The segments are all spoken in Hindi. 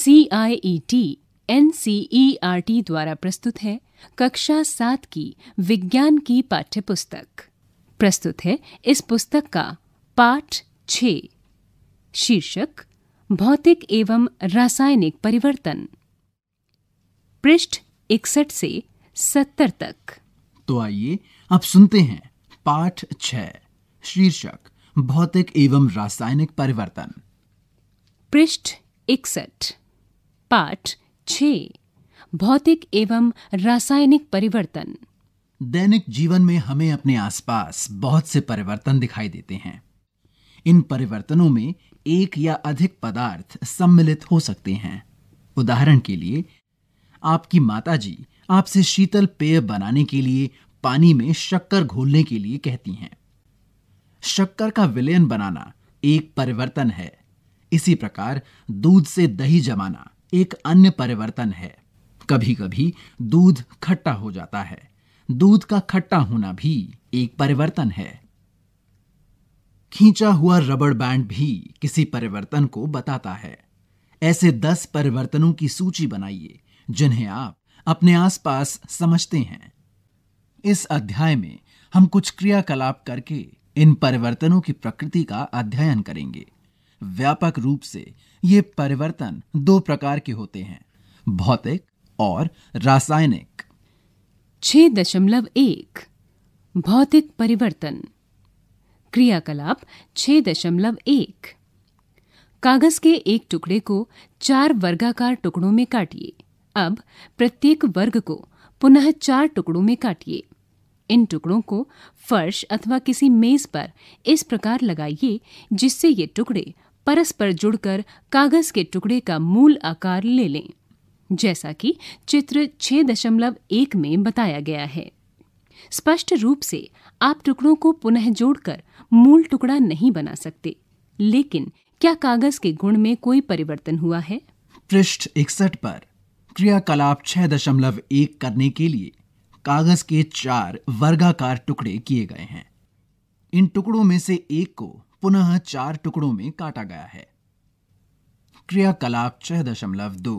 C I E T N C E R T द्वारा प्रस्तुत है कक्षा सात की विज्ञान की पाठ्य पुस्तक प्रस्तुत है इस पुस्तक का पाठ छ शीर्षक भौतिक एवं रासायनिक परिवर्तन पृष्ठ इकसठ से सत्तर तक तो आइए अब सुनते हैं पाठ छ शीर्षक भौतिक एवं रासायनिक परिवर्तन पृष्ठ इकसठ पाठ छ भौतिक एवं रासायनिक परिवर्तन दैनिक जीवन में हमें अपने आसपास बहुत से परिवर्तन दिखाई देते हैं इन परिवर्तनों में एक या अधिक पदार्थ सम्मिलित हो सकते हैं उदाहरण के लिए आपकी माताजी आपसे शीतल पेय बनाने के लिए पानी में शक्कर घोलने के लिए कहती हैं शक्कर का विलयन बनाना एक परिवर्तन है इसी प्रकार दूध से दही जमाना एक अन्य परिवर्तन है कभी कभी दूध खट्टा हो जाता है दूध का खट्टा होना भी एक परिवर्तन है खींचा हुआ रबड़ बैंड भी किसी परिवर्तन को बताता है ऐसे दस परिवर्तनों की सूची बनाइए जिन्हें आप अपने आसपास समझते हैं इस अध्याय में हम कुछ क्रियाकलाप करके इन परिवर्तनों की प्रकृति का अध्ययन करेंगे व्यापक रूप से ये परिवर्तन दो प्रकार के होते हैं भौतिक और रासायनिक छ दशमलव एक भौतिक परिवर्तन क्रियाकलाप छ दशमलव एक कागज के एक टुकड़े को चार वर्गाकार टुकड़ों में काटिए अब प्रत्येक वर्ग को पुनः चार टुकड़ों में काटिए इन टुकड़ों को फर्श अथवा किसी मेज पर इस प्रकार लगाइए जिससे ये टुकड़े परस्पर जुड़कर कागज के टुकड़े का मूल आकार ले लें जैसा कि चित्र 6.1 में बताया गया है स्पष्ट रूप से आप टुकड़ों को पुनः जोड़कर मूल टुकड़ा नहीं बना सकते लेकिन क्या कागज के गुण में कोई परिवर्तन हुआ है पृष्ठ इकसठ पर क्रियाकलाप छह दशमलव एक करने के लिए कागज के चार वर्गाकार टुकड़े किए गए हैं इन टुकड़ों में से एक को पुनः चार टुकड़ों में काटा गया है क्रियाकलाप छह दशमलव दो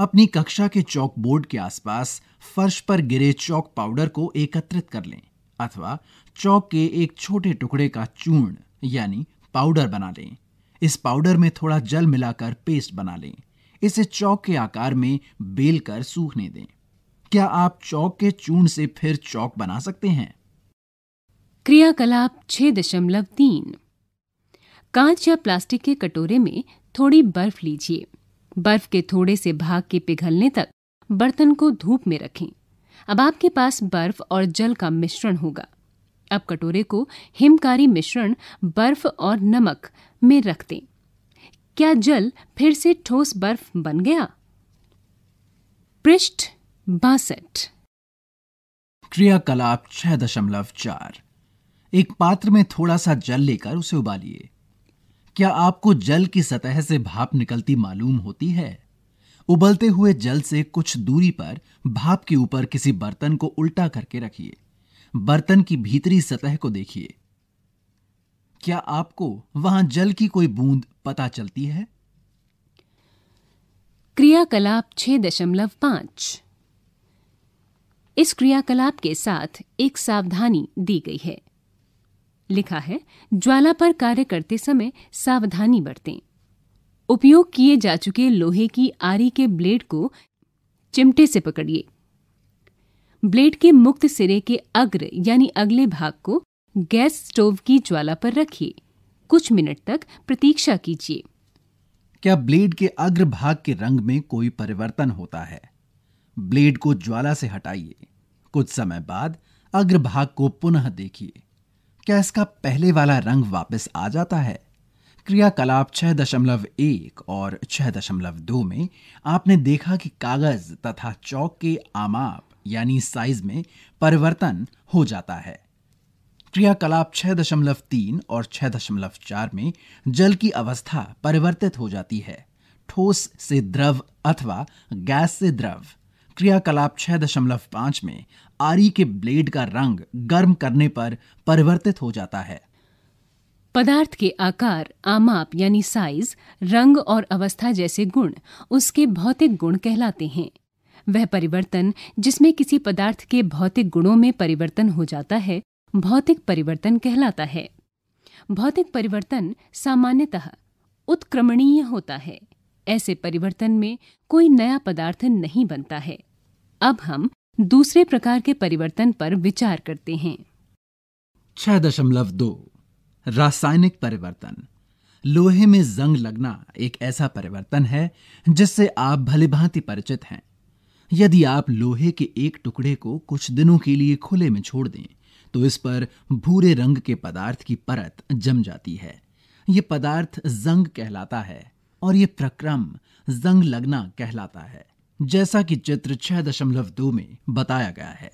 अपनी कक्षा के चौक बोर्ड के आसपास फर्श पर गिरे चौक पाउडर को एकत्रित कर लें अथवा चौक के एक छोटे टुकड़े का चूर्ण यानी पाउडर बना लें इस पाउडर में थोड़ा जल मिलाकर पेस्ट बना लें इसे चौक के आकार में बेल कर सूखने दें क्या आप चौक के चूर्ण से फिर चौक बना सकते हैं क्रियाकलाप छह दशमलव तीन कांच या प्लास्टिक के कटोरे में थोड़ी बर्फ लीजिए बर्फ के थोड़े से भाग के पिघलने तक बर्तन को धूप में रखें अब आपके पास बर्फ और जल का मिश्रण होगा अब कटोरे को हिमकारी मिश्रण बर्फ और नमक में रख दें क्या जल फिर से ठोस बर्फ बन गया पृष्ठ बासठ क्रियाकलाप छह दशमलव चार एक पात्र में थोड़ा सा जल लेकर उसे उबालिए क्या आपको जल की सतह से भाप निकलती मालूम होती है उबलते हुए जल से कुछ दूरी पर भाप के ऊपर किसी बर्तन को उल्टा करके रखिए बर्तन की भीतरी सतह को देखिए क्या आपको वहां जल की कोई बूंद पता चलती है क्रियाकलाप छह दशमलव पांच इस क्रियाकलाप के साथ एक सावधानी दी गई है लिखा है ज्वाला पर कार्य करते समय सावधानी बरतें उपयोग किए जा चुके लोहे की आरी के ब्लेड को चिमटे से पकड़िए ब्लेड के मुक्त सिरे के अग्र यानी अगले भाग को गैस स्टोव की ज्वाला पर रखिए कुछ मिनट तक प्रतीक्षा कीजिए क्या ब्लेड के अग्र भाग के रंग में कोई परिवर्तन होता है ब्लेड को ज्वाला से हटाइए कुछ समय बाद अग्रभाग को पुनः देखिए क्या इसका पहले वाला रंग वापस आ जाता है क्रियाकलाप छः दशमलव एक और छः दशमलव दो में आपने देखा कि कागज तथा चौक के आमाप यानी साइज में परिवर्तन हो जाता है क्रियाकलाप छः दशमलव तीन और छः दशमलव चार में जल की अवस्था परिवर्तित हो जाती है ठोस से द्रव अथवा गैस से द्रव क्रियाकलाप छः दशमलव पाँच में आरी के ब्लेड का रंग गर्म करने पर परिवर्तित हो जाता है पदार्थ के आकार आमाप यानी साइज रंग और अवस्था जैसे गुण उसके भौतिक गुण कहलाते हैं वह परिवर्तन जिसमें किसी पदार्थ के भौतिक गुणों में परिवर्तन हो जाता है भौतिक परिवर्तन कहलाता है भौतिक परिवर्तन सामान्यतः उत्क्रमणीय होता है ऐसे परिवर्तन में कोई नया पदार्थ नहीं बनता है अब हम दूसरे प्रकार के परिवर्तन पर विचार करते हैं छह दशमलव दो रासायनिक परिवर्तन लोहे में जंग लगना एक ऐसा परिवर्तन है जिससे आप भलीभांति परिचित हैं यदि आप लोहे के एक टुकड़े को कुछ दिनों के लिए खुले में छोड़ दें तो इस पर भूरे रंग के पदार्थ की परत जम जाती है ये पदार्थ जंग कहलाता है और ये प्रक्रम जंग लगना कहलाता है जैसा कि चित्र छह दशमलव दो में बताया गया है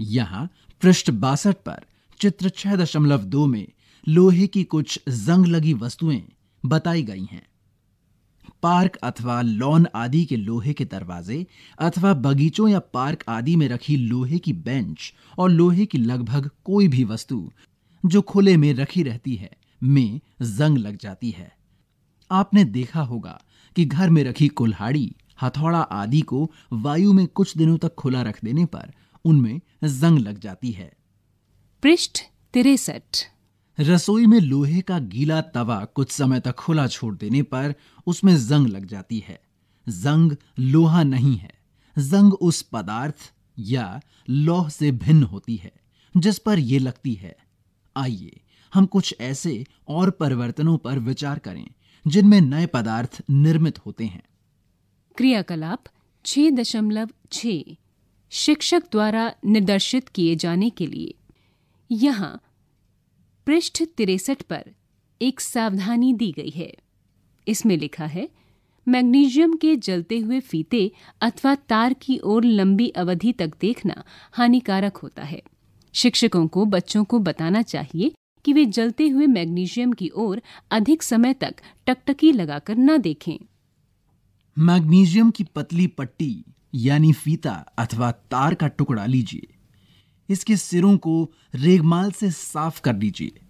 यहां पृष्ठ बासठ पर चित्र छह दशमलव दो में लोहे की कुछ जंग लगी वस्तुएं बताई गई हैं पार्क अथवा लॉन आदि के लोहे के दरवाजे अथवा बगीचों या पार्क आदि में रखी लोहे की बेंच और लोहे की लगभग कोई भी वस्तु जो खुले में रखी रहती है में जंग लग जाती है आपने देखा होगा कि घर में रखी कुल्हाड़ी हथौड़ा आदि को वायु में कुछ दिनों तक खुला रख देने पर उनमें जंग लग जाती है पृष्ठ तिरसठ रसोई में लोहे का गीला तवा कुछ समय तक खुला छोड़ देने पर उसमें जंग लग जाती है जंग लोहा नहीं है जंग उस पदार्थ या लौह से भिन्न होती है जिस पर यह लगती है आइए हम कुछ ऐसे और परिवर्तनों पर विचार करें जिनमें नए पदार्थ निर्मित होते हैं क्रियाकलाप छः दशमलव छः शिक्षक द्वारा निर्देशित किए जाने के लिए यहाँ पृष्ठ तिरसठ पर एक सावधानी दी गई है इसमें लिखा है मैग्नीशियम के जलते हुए फीते अथवा तार की ओर लंबी अवधि तक देखना हानिकारक होता है शिक्षकों को बच्चों को बताना चाहिए कि वे जलते हुए मैग्नीशियम की ओर अधिक समय तक टकटकी लगाकर न देखें मैग्नीशियम की पतली पट्टी यानी फीता अथवा तार का टुकड़ा लीजिए इसके सिरों को रेगमाल से साफ कर लीजिए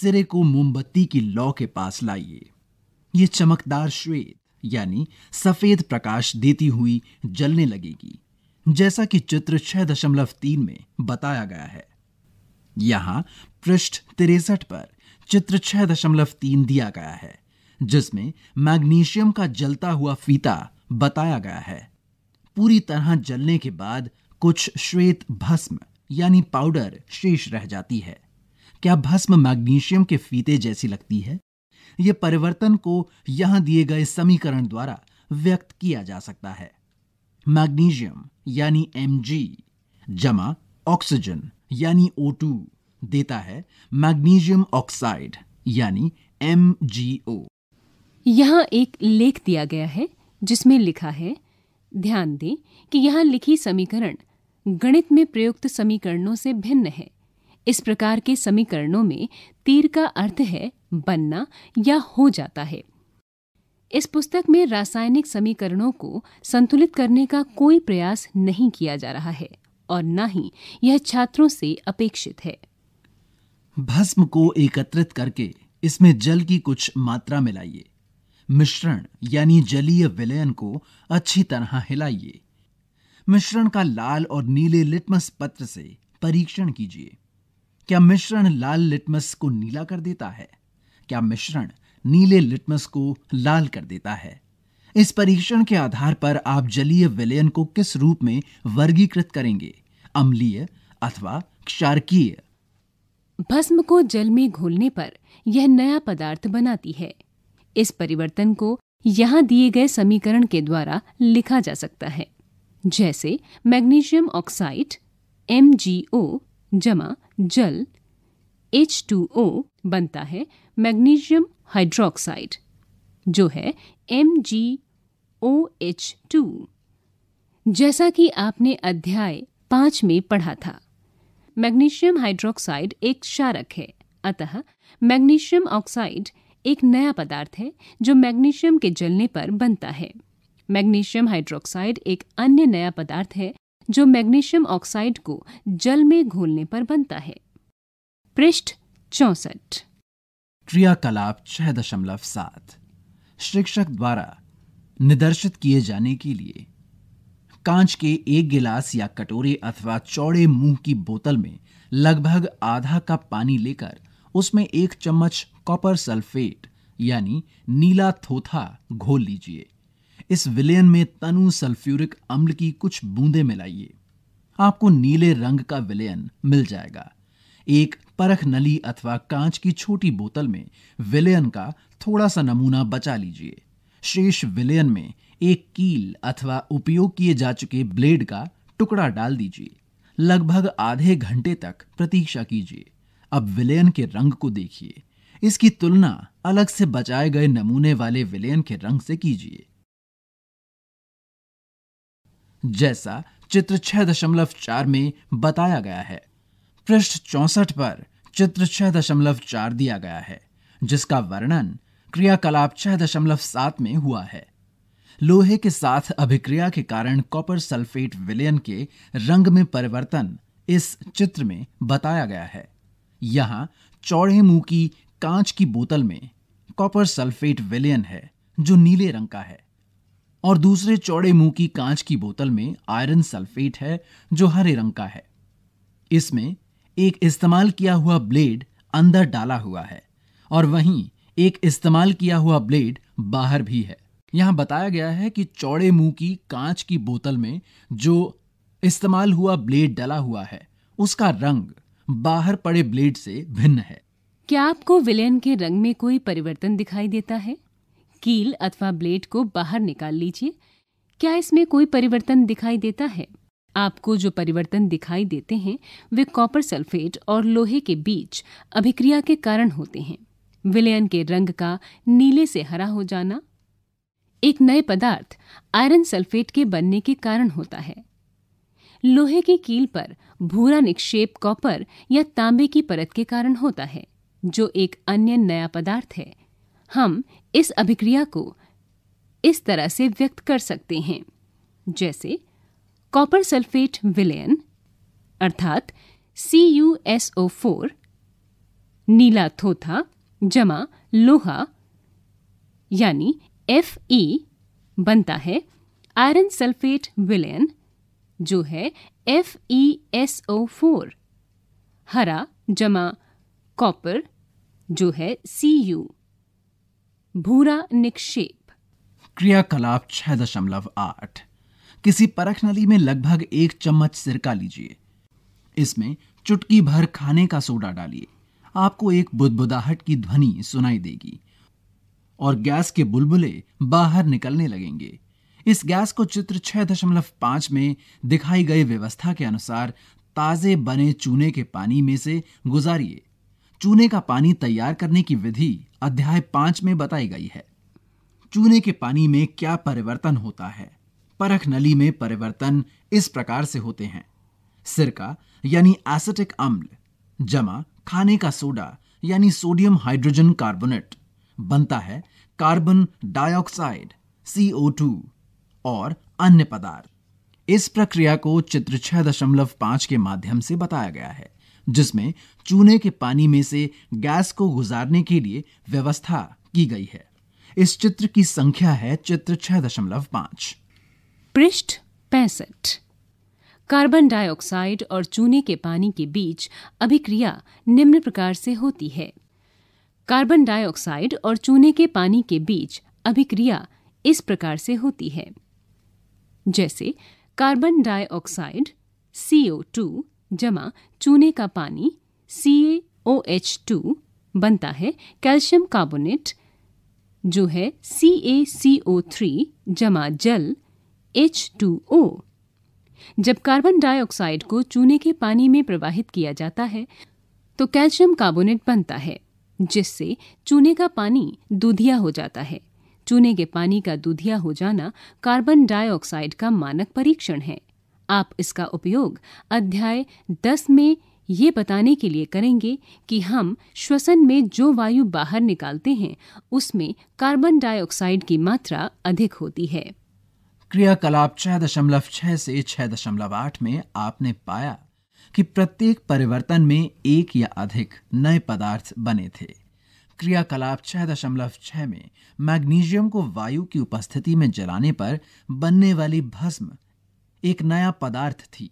सिरे को मोमबत्ती की लौ के पास लाइए ये चमकदार श्वेत यानी सफेद प्रकाश देती हुई जलने लगेगी जैसा कि चित्र छह दशमलव तीन में बताया गया है यहां पृष्ठ तिरसठ पर चित्र छह दशमलव तीन दिया गया है जिसमें मैग्नीशियम का जलता हुआ फीता बताया गया है पूरी तरह जलने के बाद कुछ श्वेत भस्म यानी पाउडर शेष रह जाती है क्या भस्म मैग्नीशियम के फीते जैसी लगती है यह परिवर्तन को यहां दिए गए समीकरण द्वारा व्यक्त किया जा सकता है मैग्नीशियम यानी एम जमा ऑक्सीजन यानी ओ देता है मैग्नीशियम ऑक्साइड यानी एम यहाँ एक लेख दिया गया है जिसमें लिखा है ध्यान दें कि यहाँ लिखी समीकरण गणित में प्रयुक्त समीकरणों से भिन्न है इस प्रकार के समीकरणों में तीर का अर्थ है बनना या हो जाता है इस पुस्तक में रासायनिक समीकरणों को संतुलित करने का कोई प्रयास नहीं किया जा रहा है और न ही यह छात्रों से अपेक्षित है भस्म को एकत्रित करके इसमें जल की कुछ मात्रा मिलाइए मिश्रण यानी जलीय विलयन को अच्छी तरह हिलाइए मिश्रण का लाल और नीले लिटमस पत्र से परीक्षण कीजिए क्या मिश्रण लाल लिटमस को नीला कर देता है क्या मिश्रण नीले लिटमस को लाल कर देता है इस परीक्षण के आधार पर आप जलीय विलयन को किस रूप में वर्गीकृत करेंगे अम्लीय अथवा क्षारकीय भस्म को जल में घोलने पर यह नया पदार्थ बनाती है इस परिवर्तन को यहाँ दिए गए समीकरण के द्वारा लिखा जा सकता है जैसे मैग्नीशियम ऑक्साइड एम जमा जल एच बनता है मैग्नीशियम हाइड्रोक्साइड जो है एम जैसा कि आपने अध्याय पांच में पढ़ा था मैग्नीशियम हाइड्रोक्साइड एक क्षारक है अतः मैग्नीशियम ऑक्साइड एक नया पदार्थ है जो मैग्नीशियम के जलने पर बनता है मैग्नीशियम हाइड्रोक्साइड एक अन्य नया पदार्थ है जो मैग्नीशियम ऑक्साइड को जल में घोलने पर बनता है पृष्ठ चौसठ क्रियाकलाप छह दशमलव सात शिक्षक द्वारा निदर्शित किए जाने के लिए कांच के एक गिलास या कटोरे अथवा चौड़े मुंह की बोतल में लगभग आधा कप पानी लेकर उसमें एक चम्मच कॉपर सल्फेट यानी नीला थोथा घोल लीजिए इस विलयन में तनु सल्फ्यूरिक अम्ल की कुछ बूंदे मिलाइए आपको नीले रंग का विलयन मिल जाएगा एक परख नली अथवा कांच की छोटी बोतल में विलयन का थोड़ा सा नमूना बचा लीजिए शेष विलयन में एक कील अथवा उपयोग किए जा चुके ब्लेड का टुकड़ा डाल दीजिए लगभग आधे घंटे तक प्रतीक्षा कीजिए अब विलयन के रंग को देखिए इसकी तुलना अलग से बचाए गए नमूने वाले विलयन के रंग से कीजिए जैसा चित्र छह दशमलव चार में बताया गया है पृष्ठ चौसठ पर चित्र छह दशमलव चार दिया गया है जिसका वर्णन क्रियाकलाप छह दशमलव सात में हुआ है लोहे के साथ अभिक्रिया के कारण कॉपर सल्फेट विलयन के रंग में परिवर्तन इस चित्र में बताया गया है यहाँ चौड़े मुंह की कांच की बोतल में कॉपर सल्फेट विलियन है जो नीले रंग का है और दूसरे चौड़े मुंह की कांच की बोतल में आयरन सल्फेट है जो हरे रंग का है इसमें एक इस्तेमाल किया हुआ ब्लेड अंदर डाला हुआ है और वहीं एक इस्तेमाल किया हुआ ब्लेड बाहर भी है यहां बताया गया है कि चौड़े मुंह की कांच की बोतल में जो इस्तेमाल हुआ ब्लेड डला हुआ है उसका रंग बाहर पड़े ब्लेड से भिन्न है क्या आपको विलेन के रंग में कोई परिवर्तन दिखाई देता है कील अथवा ब्लेड को बाहर निकाल लीजिए क्या इसमें कोई परिवर्तन दिखाई देता है आपको जो परिवर्तन दिखाई देते हैं वे कॉपर सल्फेट और लोहे के बीच अभिक्रिया के कारण होते हैं विलयन के रंग का नीले से हरा हो जाना एक नए पदार्थ आयरन सल्फेट के बनने के कारण होता है लोहे की कील पर भूरा निक्षेप कॉपर या तांबे की परत के कारण होता है जो एक अन्य नया पदार्थ है हम इस अभिक्रिया को इस तरह से व्यक्त कर सकते हैं जैसे कॉपर सल्फेट विलयन अर्थात C U S O four नीला थोथा जमा लोहा यानी एफ ई e बनता है आयरन सल्फेट विलयन जो है F E S O four हरा जमा कॉपर जो है सी यू भूरा निक्षेप क्रियाकलाप छह दशमलव आठ किसी परख नली में लगभग एक चम्मच सिरका लीजिए इसमें चुटकी भर खाने का सोडा डालिए आपको एक बुदबुदाहट की ध्वनि सुनाई देगी और गैस के बुलबुले बाहर निकलने लगेंगे इस गैस को चित्र 6.5 दशमलव में दिखाई गई व्यवस्था के अनुसार ताज़े बने चूने के पानी में से गुजारिए चूने का पानी तैयार करने की विधि अध्याय पांच में बताई गई है चूने के पानी में क्या परिवर्तन होता है परख नली में परिवर्तन इस प्रकार से होते हैं सिरका यानी एसिटिक अम्ल जमा खाने का सोडा यानी सोडियम हाइड्रोजन कार्बोनेट बनता है कार्बन डाइऑक्साइड CO2 और अन्य पदार्थ इस प्रक्रिया को चित्र छह दशमलव पांच के माध्यम से बताया गया है जिसमें चूने के पानी में से गैस को गुजारने के लिए व्यवस्था की गई है इस चित्र की संख्या है चित्र छह दशमलव पांच पृष्ठ पैंसठ कार्बन डाइऑक्साइड और चूने के पानी के बीच अभिक्रिया निम्न प्रकार से होती है कार्बन डाइऑक्साइड और चूने के पानी के बीच अभिक्रिया इस प्रकार से होती है जैसे कार्बन डाइऑक्साइड टू जमा चूने का पानी टू बनता है कैल्शियम कार्बोनेट जो है सी सी ए ओ थ्री जमा जल एच टू ओ जब कार्बन डाइऑक्साइड को चूने के पानी में प्रवाहित किया जाता है तो कैल्शियम कार्बोनेट बनता है जिससे चूने का पानी दूधिया हो जाता है चूने के पानी का दूधिया हो जाना कार्बन डाइऑक्साइड का मानक परीक्षण है आप इसका उपयोग अध्याय 10 में ये बताने के लिए करेंगे कि हम श्वसन में जो वायु बाहर निकालते हैं उसमें कार्बन डाइऑक्साइड की मात्रा अधिक होती है क्रियाकलाप छह दशमलव छह से छह दशमलव आठ में आपने पाया कि प्रत्येक परिवर्तन में एक या अधिक नए पदार्थ बने थे क्रियाकलाप छह दशमलव छह में मैग्नीशियम को वायु की उपस्थिति में जलाने पर बनने वाली भस्म एक नया पदार्थ थी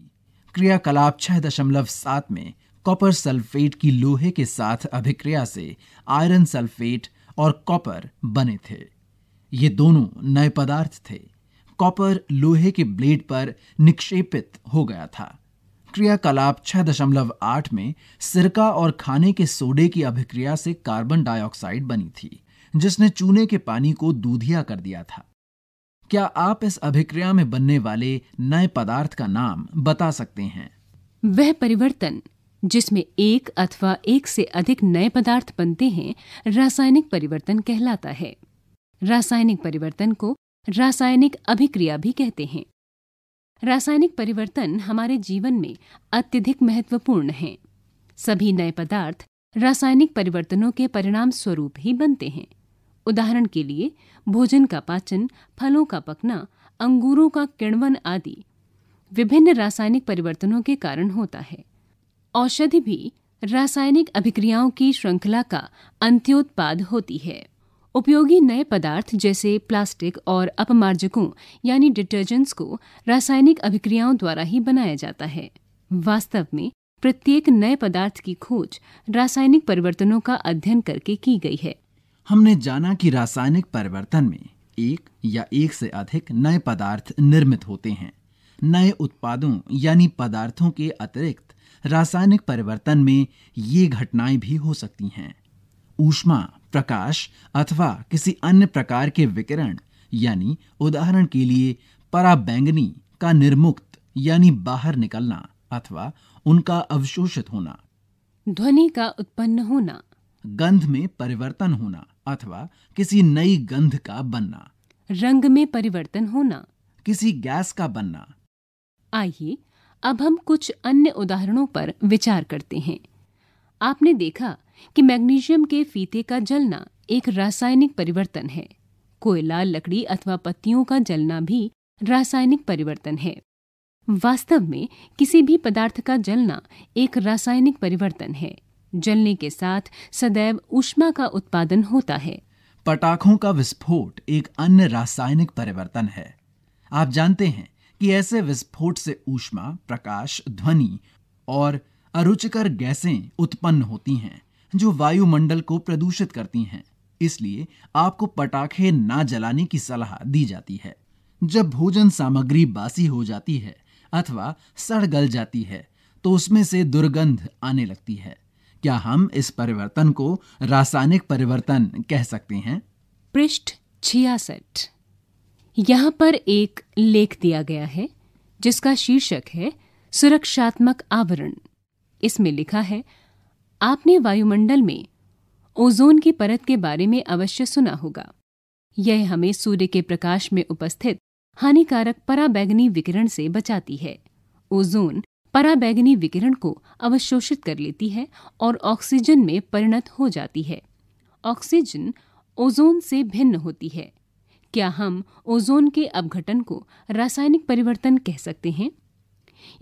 क्रियाकलाप छह दशमलव सात में कॉपर सल्फेट की लोहे के साथ अभिक्रिया से आयरन सल्फेट और कॉपर बने थे ये दोनों नए पदार्थ थे कॉपर लोहे के ब्लेड पर निक्षेपित हो गया था क्रियाकलाप आठ में सिरका और खाने के सोडे की अभिक्रिया से कार्बन डाइऑक्साइड बनी थी जिसने चूने के पानी को दूधिया कर दिया था क्या आप इस अभिक्रिया में बनने वाले नए पदार्थ का नाम बता सकते हैं वह परिवर्तन जिसमें एक अथवा एक से अधिक नए पदार्थ बनते हैं रासायनिक परिवर्तन कहलाता है रासायनिक परिवर्तन को रासायनिक अभिक्रिया भी कहते हैं रासायनिक परिवर्तन हमारे जीवन में अत्यधिक महत्वपूर्ण है सभी नए पदार्थ रासायनिक परिवर्तनों के परिणाम स्वरूप ही बनते हैं उदाहरण के लिए भोजन का पाचन फलों का पकना अंगूरों का किण्वन आदि विभिन्न रासायनिक परिवर्तनों के कारण होता है औषधि भी रासायनिक अभिक्रियाओं की श्रृंखला का अंत्योत्पाद होती है उपयोगी नए पदार्थ जैसे प्लास्टिक और अपमार्जकों यानी डिटर्जेंट्स को रासायनिक अभिक्रियाओं द्वारा ही बनाया जाता है वास्तव में प्रत्येक नए पदार्थ की खोज रासायनिक परिवर्तनों का अध्ययन करके की गई है हमने जाना कि रासायनिक परिवर्तन में एक या एक से अधिक नए पदार्थ निर्मित होते हैं नए उत्पादों यानी पदार्थों के अतिरिक्त रासायनिक परिवर्तन में ये घटनाएं भी हो सकती हैं ऊष्मा प्रकाश अथवा किसी अन्य प्रकार के विकिरण यानी उदाहरण के लिए पराबैंगनी का निर्मुक्त यानी बाहर निकलना अथवा उनका अवशोषित होना ध्वनि का उत्पन्न होना गंध में परिवर्तन होना अथवा किसी नई गंध का बनना रंग में परिवर्तन होना किसी गैस का बनना आइए अब हम कुछ अन्य उदाहरणों पर विचार करते हैं आपने देखा कि मैग्नीशियम के फीते का जलना एक रासायनिक परिवर्तन है कोयला लकड़ी अथवा पत्तियों का जलना भी रासायनिक परिवर्तन है वास्तव में किसी भी पदार्थ का जलना एक रासायनिक परिवर्तन है जलने के साथ सदैव ऊष्मा का उत्पादन होता है पटाखों का विस्फोट एक अन्य रासायनिक परिवर्तन है आप जानते हैं कि ऐसे विस्फोट से ऊष्मा प्रकाश ध्वनि और अरुचिकर गैसें उत्पन्न होती हैं जो वायुमंडल को प्रदूषित करती हैं इसलिए आपको पटाखे ना जलाने की सलाह दी जाती है जब भोजन सामग्री बासी हो जाती है अथवा सड़ गल जाती है तो उसमें से दुर्गंध आने लगती है क्या हम इस परिवर्तन को रासायनिक परिवर्तन कह सकते हैं पृष्ठ छियासठ यहाँ पर एक लेख दिया गया है जिसका शीर्षक है सुरक्षात्मक आवरण इसमें लिखा है आपने वायुमंडल में ओजोन की परत के बारे में अवश्य सुना होगा यह हमें सूर्य के प्रकाश में उपस्थित हानिकारक पराबैगनी विकिरण से बचाती है ओजोन पराबैगनी विकिरण को अवशोषित कर लेती है और ऑक्सीजन में परिणत हो जाती है ऑक्सीजन ओजोन से भिन्न होती है क्या हम ओजोन के अपघटन को रासायनिक परिवर्तन कह सकते हैं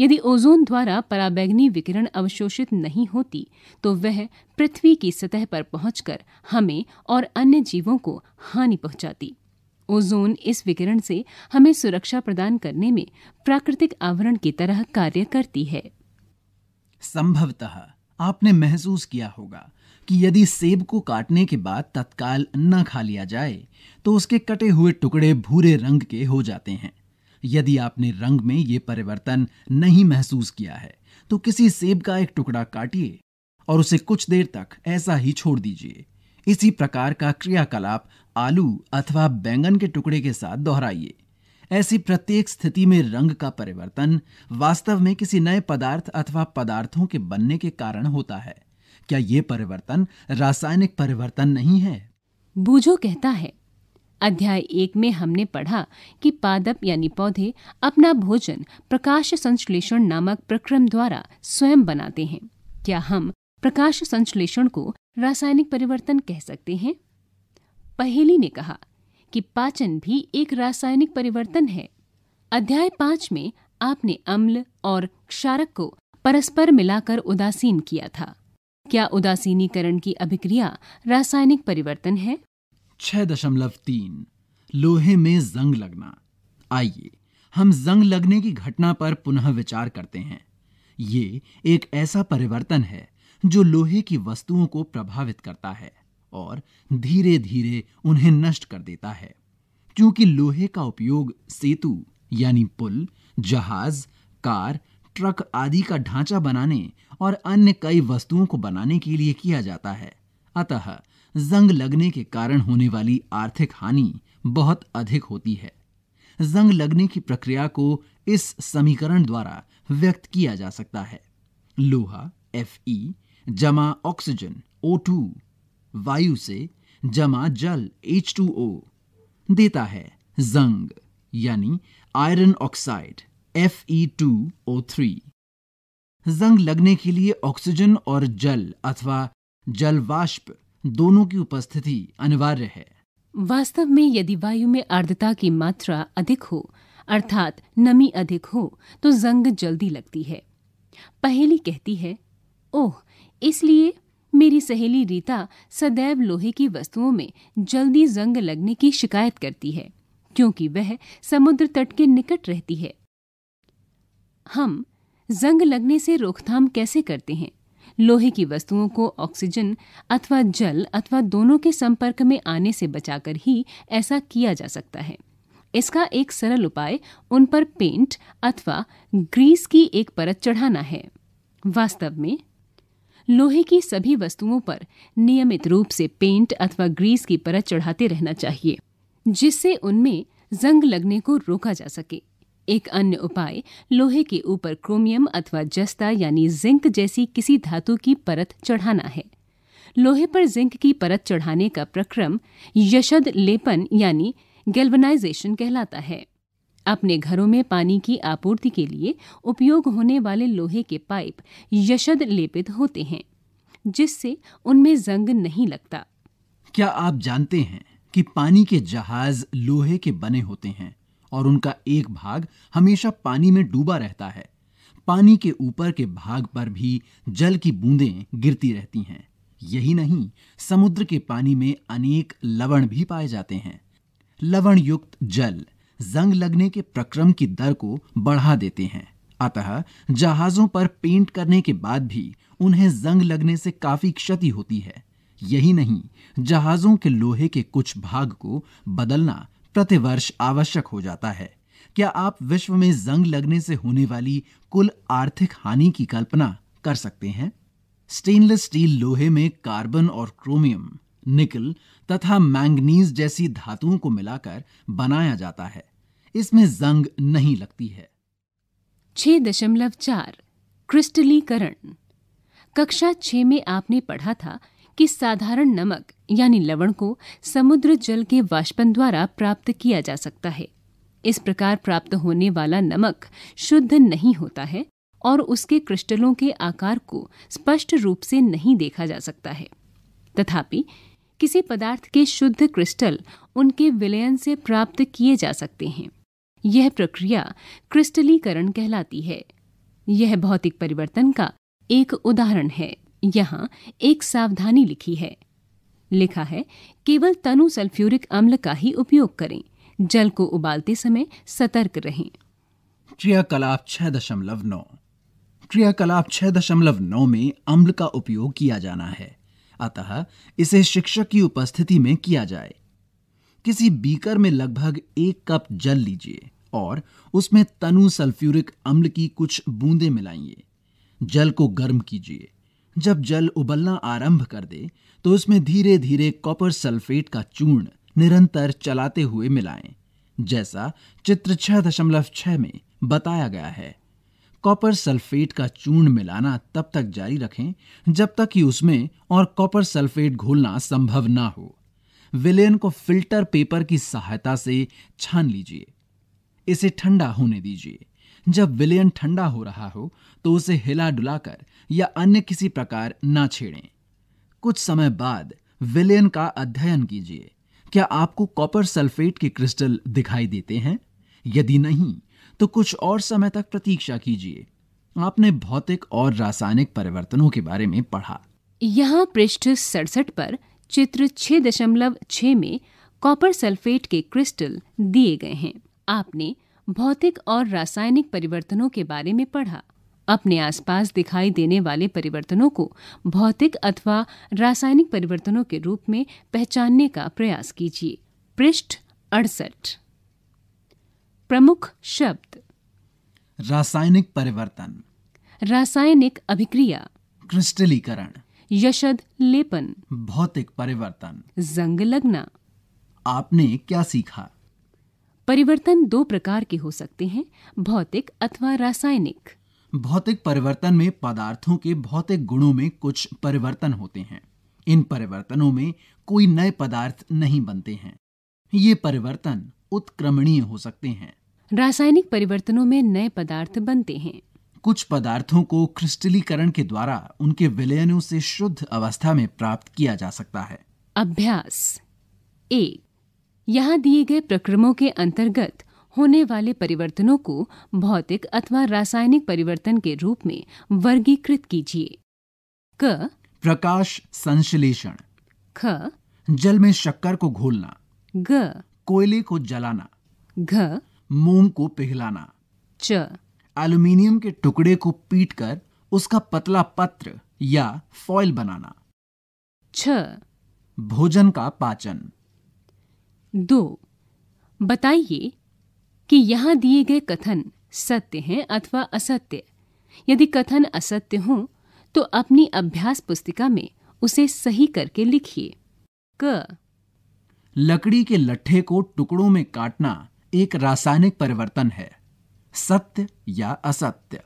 यदि ओजोन द्वारा पराबैगनी विकिरण अवशोषित नहीं होती तो वह पृथ्वी की सतह पर पहुंचकर हमें और अन्य जीवों को हानि पहुंचाती ओजोन इस विकिरण से हमें सुरक्षा प्रदान करने में प्राकृतिक आवरण की तरह कार्य करती है संभवतः आपने महसूस किया होगा कि यदि सेब को काटने के बाद तत्काल न खा लिया जाए तो उसके कटे हुए टुकड़े भूरे रंग के हो जाते हैं यदि आपने रंग में ये परिवर्तन नहीं महसूस किया है तो किसी सेब का एक टुकड़ा काटिए और उसे कुछ देर तक ऐसा ही छोड़ दीजिए इसी प्रकार का क्रियाकलाप आलू अथवा बैंगन के टुकड़े के साथ दोहराइए ऐसी प्रत्येक स्थिति में रंग का परिवर्तन वास्तव में किसी नए पदार्थ अथवा पदार्थों के बनने के कारण होता है क्या ये परिवर्तन रासायनिक परिवर्तन नहीं है बूझो कहता है अध्याय एक में हमने पढ़ा कि पादप यानी पौधे अपना भोजन प्रकाश संश्लेषण नामक प्रक्रम द्वारा स्वयं बनाते हैं क्या हम प्रकाश संश्लेषण को रासायनिक परिवर्तन कह सकते हैं पहेली ने कहा कि पाचन भी एक रासायनिक परिवर्तन है अध्याय पांच में आपने अम्ल और क्षारक को परस्पर मिलाकर उदासीन किया था क्या उदासीनीकरण की अभिक्रिया रासायनिक परिवर्तन है छह दशमलव तीन लोहे में जंग लगना आइए हम जंग लगने की घटना पर पुनः विचार करते हैं ये एक ऐसा परिवर्तन है जो लोहे की वस्तुओं को प्रभावित करता है और धीरे धीरे उन्हें नष्ट कर देता है क्योंकि लोहे का उपयोग सेतु यानी पुल जहाज कार ट्रक आदि का ढांचा बनाने और अन्य कई वस्तुओं को बनाने के लिए किया जाता है अतः जंग लगने के कारण होने वाली आर्थिक हानि बहुत अधिक होती है जंग लगने की प्रक्रिया को इस समीकरण द्वारा व्यक्त किया जा सकता है लोहा एफ ई जमा ऑक्सीजन ओ टू वायु से जमा जल एच टू ओ देता है जंग यानी iron oxide F E two O three जंग लगने के लिए ऑक्सीजन और जल अथवा जल वाष्प दोनों की उपस्थिति अनिवार्य है वास्तव में यदि वायु में आर्द्रता की मात्रा अधिक हो अर्थात नमी अधिक हो तो जंग जल्दी लगती है पहेली कहती है ओह इसलिए मेरी सहेली रीता सदैव लोहे की वस्तुओं में जल्दी जंग लगने की शिकायत करती है क्योंकि वह समुद्र तट के निकट रहती है हम जंग लगने से रोकथाम कैसे करते हैं लोहे की वस्तुओं को ऑक्सीजन अथवा जल अथवा दोनों के संपर्क में आने से बचाकर ही ऐसा किया जा सकता है इसका एक सरल उपाय उन पर पेंट अथवा ग्रीस की एक परत चढ़ाना है वास्तव में लोहे की सभी वस्तुओं पर नियमित रूप से पेंट अथवा ग्रीस की परत चढ़ाते रहना चाहिए जिससे उनमें जंग लगने को रोका जा सके एक अन्य उपाय लोहे के ऊपर क्रोमियम अथवा जस्ता यानी जिंक जैसी किसी धातु की परत चढ़ाना है लोहे पर जिंक की परत चढ़ाने का प्रक्रम यशद लेपन यानी गैल्वनाइजेशन कहलाता है अपने घरों में पानी की आपूर्ति के लिए उपयोग होने वाले लोहे के पाइप यशद लेपित होते हैं जिससे उनमें जंग नहीं लगता क्या आप जानते हैं कि पानी के जहाज लोहे के बने होते हैं और उनका एक भाग हमेशा पानी में डूबा रहता है पानी के ऊपर के भाग पर भी जल की बूंदें गिरती रहती हैं यही नहीं समुद्र के पानी में अनेक लवण भी पाए जाते हैं लवण युक्त जल जंग लगने के प्रक्रम की दर को बढ़ा देते हैं अतः जहाजों पर पेंट करने के बाद भी उन्हें जंग लगने से काफी क्षति होती है यही नहीं जहाजों के लोहे के कुछ भाग को बदलना प्रतिवर्ष आवश्यक हो जाता है क्या आप विश्व में जंग लगने से होने वाली कुल आर्थिक हानि की कल्पना कर सकते हैं स्टेनलेस स्टील लोहे में कार्बन और क्रोमियम निकल तथा मैंगनीज जैसी धातुओं को मिलाकर बनाया जाता है इसमें जंग नहीं लगती है छ दशमलव चार क्रिस्टलीकरण कक्षा छ में आपने पढ़ा था कि साधारण नमक यानी लवण को समुद्र जल के वाष्पन द्वारा प्राप्त किया जा सकता है इस प्रकार प्राप्त होने वाला नमक शुद्ध नहीं होता है और उसके क्रिस्टलों के आकार को स्पष्ट रूप से नहीं देखा जा सकता है तथापि किसी पदार्थ के शुद्ध क्रिस्टल उनके विलयन से प्राप्त किए जा सकते हैं यह प्रक्रिया क्रिस्टलीकरण कहलाती है यह भौतिक परिवर्तन का एक उदाहरण है यहां एक सावधानी लिखी है लिखा है केवल तनु सल्फ्यूरिक अम्ल का ही उपयोग करें जल को उबालते समय सतर्क रहें क्रियाकलाप छह दशमलव नौ क्रियाकलाप छह दशमलव नौ में अम्ल का उपयोग किया जाना है अतः इसे शिक्षक की उपस्थिति में किया जाए किसी बीकर में लगभग एक कप जल लीजिए और उसमें तनु सल्फ्यूरिक अम्ल की कुछ बूंदें मिलाइए जल को गर्म कीजिए जब जल उबलना आरंभ कर दे तो उसमें धीरे धीरे कॉपर सल्फेट का चूर्ण निरंतर चलाते हुए मिलाएं जैसा चित्र छह दशमलव छह में बताया गया है कॉपर सल्फेट का चूर्ण मिलाना तब तक जारी रखें जब तक कि उसमें और कॉपर सल्फेट घोलना संभव ना हो विलयन को फिल्टर पेपर की सहायता से छान लीजिए इसे ठंडा होने दीजिए जब विलयन ठंडा हो रहा हो तो उसे हिला डुलाकर या अन्य किसी प्रकार न छेड़ें कुछ समय बाद विलयन का अध्ययन कीजिए क्या आपको कॉपर सल्फेट के क्रिस्टल दिखाई देते हैं यदि नहीं तो कुछ और समय तक प्रतीक्षा कीजिए आपने भौतिक और रासायनिक परिवर्तनों के बारे में पढ़ा यहाँ पृष्ठ सड़सठ पर चित्र छह दशमलव छह में कॉपर सल्फेट के क्रिस्टल दिए गए हैं आपने भौतिक और रासायनिक परिवर्तनों के बारे में पढ़ा अपने आसपास दिखाई देने वाले परिवर्तनों को भौतिक अथवा रासायनिक परिवर्तनों के रूप में पहचानने का प्रयास कीजिए पृष्ठ अड़सठ प्रमुख शब्द रासायनिक परिवर्तन रासायनिक अभिक्रिया क्रिस्टलीकरण यशद लेपन भौतिक परिवर्तन जंग लगना आपने क्या सीखा परिवर्तन दो प्रकार के हो सकते हैं भौतिक अथवा रासायनिक भौतिक परिवर्तन में पदार्थों के भौतिक गुणों में कुछ परिवर्तन होते हैं इन परिवर्तनों में कोई नए पदार्थ नहीं बनते हैं ये परिवर्तन उत्क्रमणीय हो सकते हैं रासायनिक परिवर्तनों में नए पदार्थ बनते हैं कुछ पदार्थों को क्रिस्टलीकरण के द्वारा उनके विलयनों से शुद्ध अवस्था में प्राप्त किया जा सकता है अभ्यास एक यहाँ दिए गए प्रक्रमों के अंतर्गत होने वाले परिवर्तनों को भौतिक अथवा रासायनिक परिवर्तन के रूप में वर्गीकृत कीजिए क प्रकाश संश्लेषण ख जल में शक्कर को घोलना ग कोयले को जलाना घ मोम को पिघलाना च एल्यूमिनियम के टुकड़े को पीटकर उसका पतला पत्र या फॉइल बनाना छ भोजन का पाचन दो बताइए कि यहां दिए गए कथन सत्य हैं अथवा असत्य यदि कथन असत्य हो तो अपनी अभ्यास पुस्तिका में उसे सही करके लिखिए क लकड़ी के लट्ठे को टुकड़ों में काटना एक रासायनिक परिवर्तन है सत्य या असत्य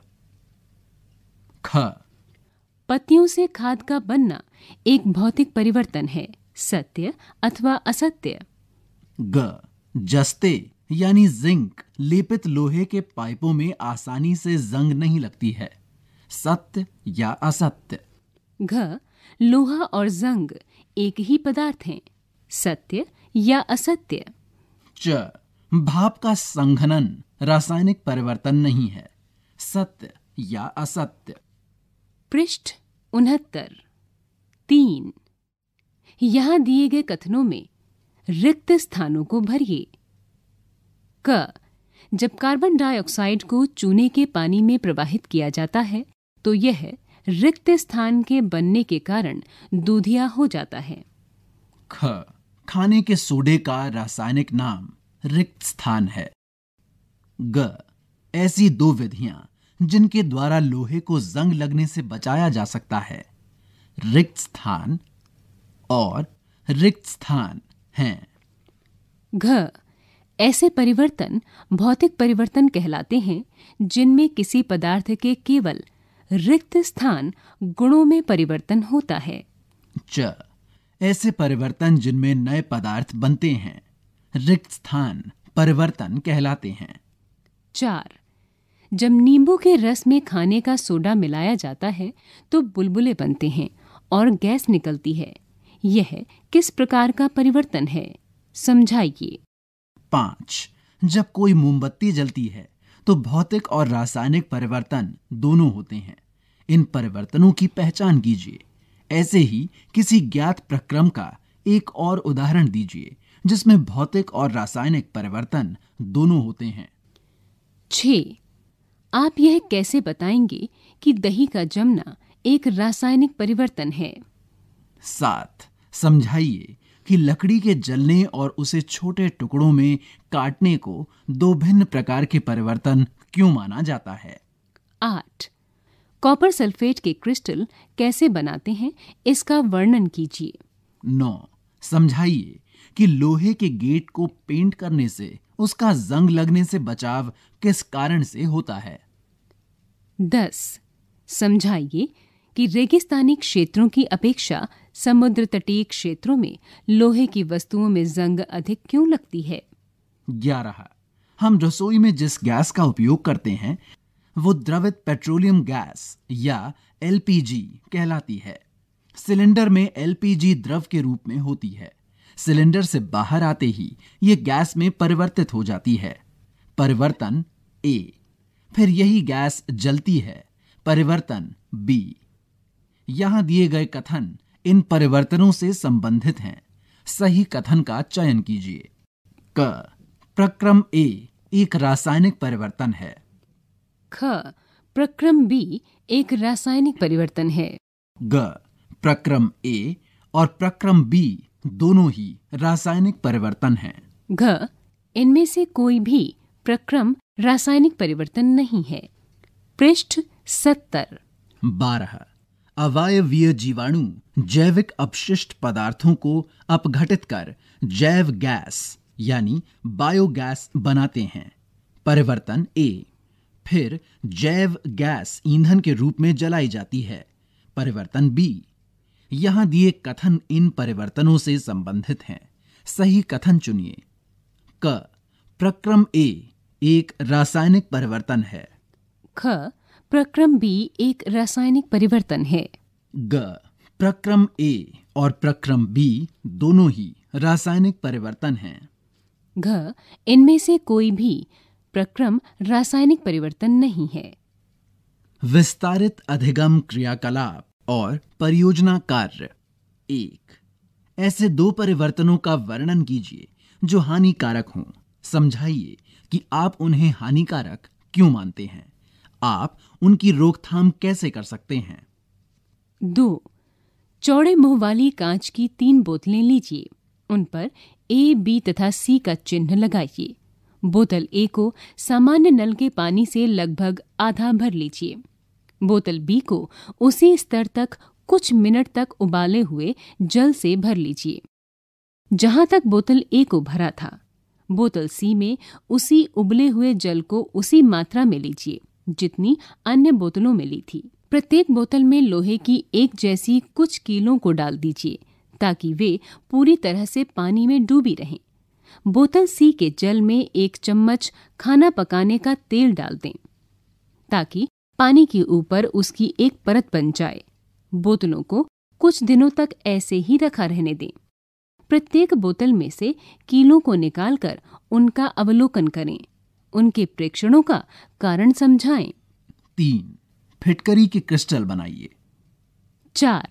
ख पत्तियों से खाद का बनना एक भौतिक परिवर्तन है सत्य अथवा असत्य ग जस्ते यानी जिंक लेपित लोहे के पाइपों में आसानी से जंग नहीं लगती है सत्य या असत्य घ लोहा और जंग एक ही पदार्थ हैं सत्य या असत्य च भाप का संघनन रासायनिक परिवर्तन नहीं है सत्य या असत्य पृष्ठ उनहत्तर तीन यहाँ दिए गए कथनों में रिक्त स्थानों को भरिए क जब कार्बन डाइऑक्साइड को चूने के पानी में प्रवाहित किया जाता है तो यह रिक्त स्थान के बनने के कारण दूधिया हो जाता है ख खाने के सोडे का रासायनिक नाम रिक्त स्थान है ग ऐसी दो विधियां जिनके द्वारा लोहे को जंग लगने से बचाया जा सकता है रिक्त स्थान और रिक्त स्थान हैं घ ऐसे परिवर्तन भौतिक परिवर्तन कहलाते हैं जिनमें किसी पदार्थ के केवल रिक्त स्थान गुणों में परिवर्तन होता है च ऐसे परिवर्तन जिनमें नए पदार्थ बनते हैं रिक्त स्थान परिवर्तन कहलाते हैं चार जब नींबू के रस में खाने का सोडा मिलाया जाता है तो बुलबुले बनते हैं और गैस निकलती है यह किस प्रकार का परिवर्तन है समझाइए पांच जब कोई मोमबत्ती जलती है तो भौतिक और रासायनिक परिवर्तन दोनों होते हैं इन परिवर्तनों की पहचान कीजिए ऐसे ही किसी ज्ञात प्रक्रम का एक और उदाहरण दीजिए जिसमें भौतिक और रासायनिक परिवर्तन दोनों होते हैं छ आप यह कैसे बताएंगे कि दही का जमना एक रासायनिक परिवर्तन है सात समझाइए कि लकड़ी के जलने और उसे छोटे टुकड़ों में काटने को दो भिन्न प्रकार के परिवर्तन क्यों माना जाता है आठ कॉपर सल्फेट के क्रिस्टल कैसे बनाते हैं इसका वर्णन कीजिए नौ समझाइए कि लोहे के गेट को पेंट करने से उसका जंग लगने से बचाव किस कारण से होता है दस समझाइए कि रेगिस्तानी क्षेत्रों की अपेक्षा समुद्र तटीय क्षेत्रों में लोहे की वस्तुओं में जंग अधिक क्यों लगती है ग्यारह हम रसोई में जिस गैस का उपयोग करते हैं वो द्रवित पेट्रोलियम गैस या एलपीजी कहलाती है सिलेंडर में एलपीजी द्रव के रूप में होती है सिलेंडर से बाहर आते ही ये गैस में परिवर्तित हो जाती है परिवर्तन ए फिर यही गैस जलती है परिवर्तन बी यहां दिए गए कथन इन परिवर्तनों से संबंधित हैं सही कथन का चयन कीजिए क प्रक्रम ए एक रासायनिक परिवर्तन है ख प्रक्रम बी एक रासायनिक परिवर्तन है ग प्रक्रम ए और प्रक्रम बी दोनों ही रासायनिक परिवर्तन हैं। घ इनमें से कोई भी प्रक्रम रासायनिक परिवर्तन नहीं है पृष्ठ सत्तर बारह अवायवीय जीवाणु जैविक अपशिष्ट पदार्थों को अपघटित कर जैव गैस यानी बायोगैस बनाते हैं परिवर्तन ए फिर जैव गैस ईंधन के रूप में जलाई जाती है परिवर्तन बी यहां दिए कथन इन परिवर्तनों से संबंधित हैं सही कथन चुनिए क प्रक्रम ए एक रासायनिक परिवर्तन है ख प्रक्रम बी एक रासायनिक परिवर्तन है ग प्रक्रम ए और प्रक्रम बी दोनों ही रासायनिक परिवर्तन हैं घ इनमें से कोई भी प्रक्रम रासायनिक परिवर्तन नहीं है विस्तारित अधिगम क्रियाकलाप और परियोजना कार्य एक ऐसे दो परिवर्तनों का वर्णन कीजिए जो हानिकारक हों समझाइए कि आप उन्हें हानिकारक क्यों मानते हैं आप उनकी रोकथाम कैसे कर सकते हैं दो चौड़े मुंह वाली कांच की तीन बोतलें लीजिए उन पर ए बी तथा सी का चिन्ह लगाइए बोतल ए को सामान्य नल के पानी से लगभग आधा भर लीजिए बोतल बी को उसी स्तर तक कुछ मिनट तक उबाले हुए जल से भर लीजिए जहां तक बोतल ए को भरा था बोतल सी में उसी उबले हुए जल को उसी मात्रा में लीजिए जितनी अन्य बोतलों में ली थी प्रत्येक बोतल में लोहे की एक जैसी कुछ कीलों को डाल दीजिए ताकि वे पूरी तरह से पानी में डूबी रहें बोतल सी के जल में एक चम्मच खाना पकाने का तेल डाल दें ताकि पानी के ऊपर उसकी एक परत बन जाए बोतलों को कुछ दिनों तक ऐसे ही रखा रहने दें प्रत्येक बोतल में से कीलों को निकालकर उनका अवलोकन करें उनके प्रेक्षणों का कारण समझाएं तीन फिटकरी के क्रिस्टल बनाइए चार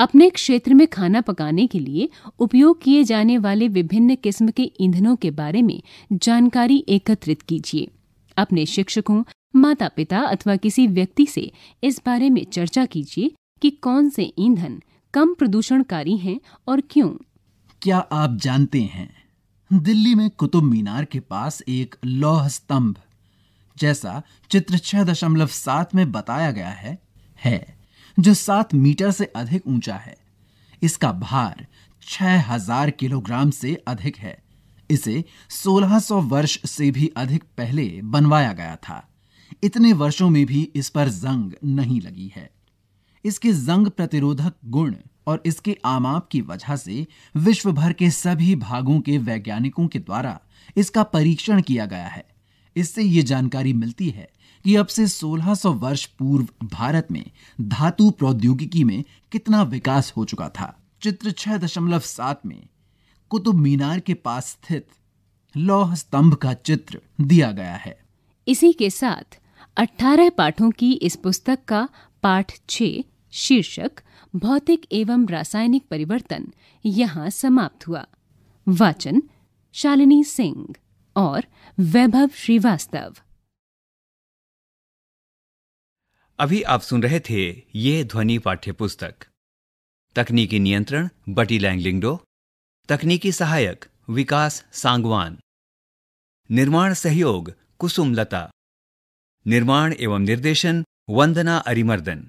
अपने क्षेत्र में खाना पकाने के लिए उपयोग किए जाने वाले विभिन्न किस्म के ईंधनों के बारे में जानकारी एकत्रित कीजिए अपने शिक्षकों माता पिता अथवा किसी व्यक्ति से इस बारे में चर्चा कीजिए कि कौन से ईंधन कम प्रदूषणकारी हैं और क्यों क्या आप जानते हैं दिल्ली में कुतुब मीनार के पास एक लौह स्तंभ जैसा चित्र छह दशमलव सात में बताया गया है है जो सात मीटर से अधिक ऊंचा है इसका भार छह हजार किलोग्राम से अधिक है इसे 1600 वर्ष से भी अधिक पहले बनवाया गया था इतने वर्षों में भी इस पर जंग नहीं लगी है इसके जंग प्रतिरोधक गुण और इसके आमाप की वजह से विश्व भर के सभी भागों के वैज्ञानिकों के द्वारा इसका परीक्षण किया गया है इससे ये जानकारी मिलती है कि अब से 1600 वर्ष पूर्व भारत में धातु प्रौद्योगिकी में कितना विकास हो चुका था चित्र छह दशमलव सात में कुतुब मीनार के पास स्थित लौह स्तंभ का चित्र दिया गया है इसी के साथ 18 पाठों की इस पुस्तक का पाठ 6 शीर्षक भौतिक एवं रासायनिक परिवर्तन यहाँ समाप्त हुआ वाचन शालिनी सिंह और वैभव श्रीवास्तव अभी आप सुन रहे थे ये ध्वनि पाठ्य पुस्तक तकनीकी नियंत्रण बटी लैंगलिंगडो तकनीकी सहायक विकास सांगवान निर्माण सहयोग कुसुम लता निर्माण एवं निर्देशन वंदना अरिमर्दन